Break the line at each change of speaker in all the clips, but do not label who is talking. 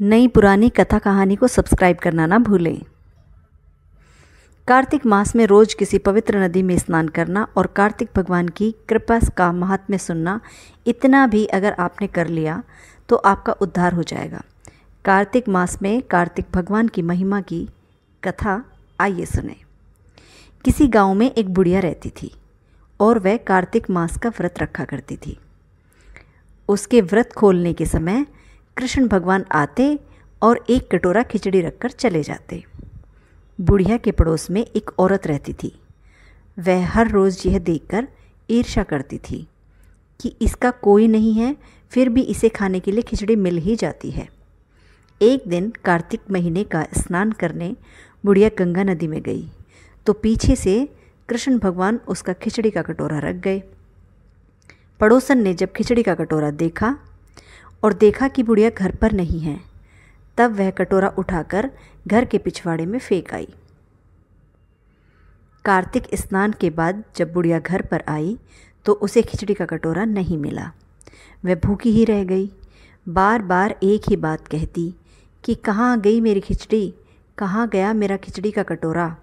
नई पुरानी कथा कहानी को सब्सक्राइब करना ना भूलें कार्तिक मास में रोज किसी पवित्र नदी में स्नान करना और कार्तिक भगवान की कृपा का महात्म्य सुनना इतना भी अगर आपने कर लिया तो आपका उद्धार हो जाएगा कार्तिक मास में कार्तिक भगवान की महिमा की कथा आइए सुने किसी गांव में एक बुढ़िया रहती थी और वह कार्तिक मास का व्रत रखा करती थी उसके व्रत खोलने के समय कृष्ण भगवान आते और एक कटोरा खिचड़ी रखकर चले जाते बुढ़िया के पड़ोस में एक औरत रहती थी वह हर रोज़ यह देखकर ईर्षा करती थी कि इसका कोई नहीं है फिर भी इसे खाने के लिए खिचड़ी मिल ही जाती है एक दिन कार्तिक महीने का स्नान करने बुढ़िया गंगा नदी में गई तो पीछे से कृष्ण भगवान उसका खिचड़ी का कटोरा रख गए पड़ोसन ने जब खिचड़ी का कटोरा देखा और देखा कि बुढ़िया घर पर नहीं है तब वह कटोरा उठाकर घर के पिछवाड़े में फेंक आई कार्तिक स्नान के बाद जब बुढ़िया घर पर आई तो उसे खिचड़ी का कटोरा नहीं मिला वह भूखी ही रह गई बार बार एक ही बात कहती कि कहाँ गई मेरी खिचड़ी कहाँ गया मेरा खिचड़ी का कटोरा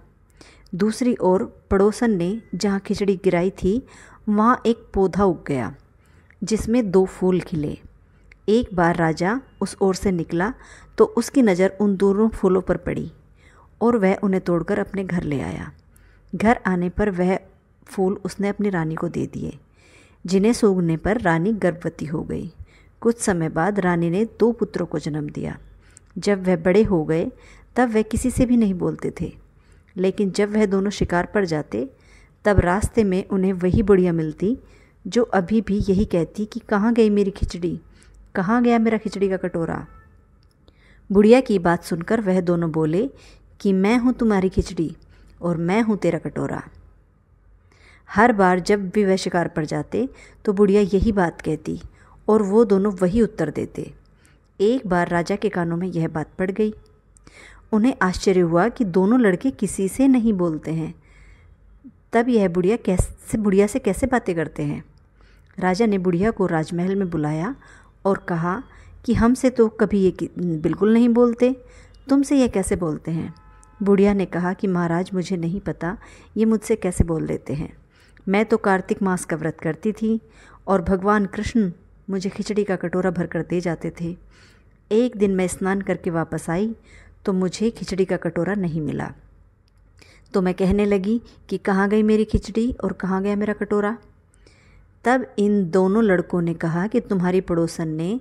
दूसरी ओर पड़ोसन ने जहाँ खिचड़ी गिराई थी वहाँ एक पौधा उग गया जिसमें दो फूल खिले एक बार राजा उस ओर से निकला तो उसकी नज़र उन दोनों फूलों पर पड़ी और वह उन्हें तोड़कर अपने घर ले आया घर आने पर वह फूल उसने अपनी रानी को दे दिए जिन्हें सूंघने पर रानी गर्भवती हो गई कुछ समय बाद रानी ने दो पुत्रों को जन्म दिया जब वह बड़े हो गए तब वह किसी से भी नहीं बोलते थे लेकिन जब वह दोनों शिकार पर जाते तब रास्ते में उन्हें वही बुढ़िया मिलती जो अभी भी यही कहती कि कहाँ गई मेरी खिचड़ी कहाँ गया मेरा खिचड़ी का कटोरा बुढ़िया की बात सुनकर वह दोनों बोले कि मैं हूँ तुम्हारी खिचड़ी और मैं हूँ तेरा कटोरा हर बार जब भी वह शिकार पर जाते तो बुढ़िया यही बात कहती और वो दोनों वही उत्तर देते एक बार राजा के कानों में यह बात पड़ गई उन्हें आश्चर्य हुआ कि दोनों लड़के किसी से नहीं बोलते हैं तब यह बुढ़िया कैसे बुढ़िया से कैसे बातें करते हैं राजा ने बुढ़िया को राजमहल में बुलाया और कहा कि हमसे तो कभी ये बिल्कुल नहीं बोलते तुमसे यह कैसे बोलते हैं बुढ़िया ने कहा कि महाराज मुझे नहीं पता ये मुझसे कैसे बोल देते हैं मैं तो कार्तिक मास का व्रत करती थी और भगवान कृष्ण मुझे खिचड़ी का कटोरा भर कर दे जाते थे एक दिन मैं स्नान करके वापस आई तो मुझे खिचड़ी का कटोरा नहीं मिला तो मैं कहने लगी कि कहाँ गई मेरी खिचड़ी और कहाँ गया मेरा कटोरा तब इन दोनों लड़कों ने कहा कि तुम्हारी पड़ोसन ने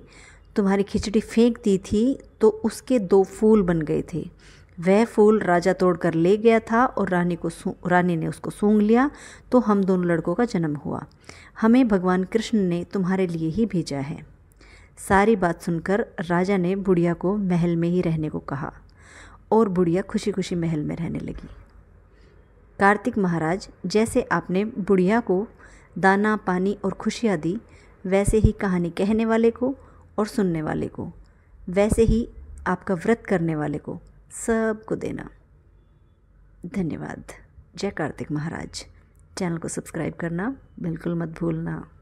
तुम्हारी खिचड़ी फेंक दी थी तो उसके दो फूल बन गए थे वह फूल राजा तोड़कर ले गया था और रानी को रानी ने उसको सूंघ लिया तो हम दोनों लड़कों का जन्म हुआ हमें भगवान कृष्ण ने तुम्हारे लिए ही भेजा है सारी बात सुनकर राजा ने बुढ़िया को महल में ही रहने को कहा और बुढ़िया खुशी खुशी महल में रहने लगी कार्तिक महाराज जैसे आपने बुढ़िया को दाना पानी और खुशियाँ दी वैसे ही कहानी कहने वाले को और सुनने वाले को वैसे ही आपका व्रत करने वाले को सबको देना धन्यवाद जय कार्तिक महाराज चैनल को सब्सक्राइब करना बिल्कुल मत भूलना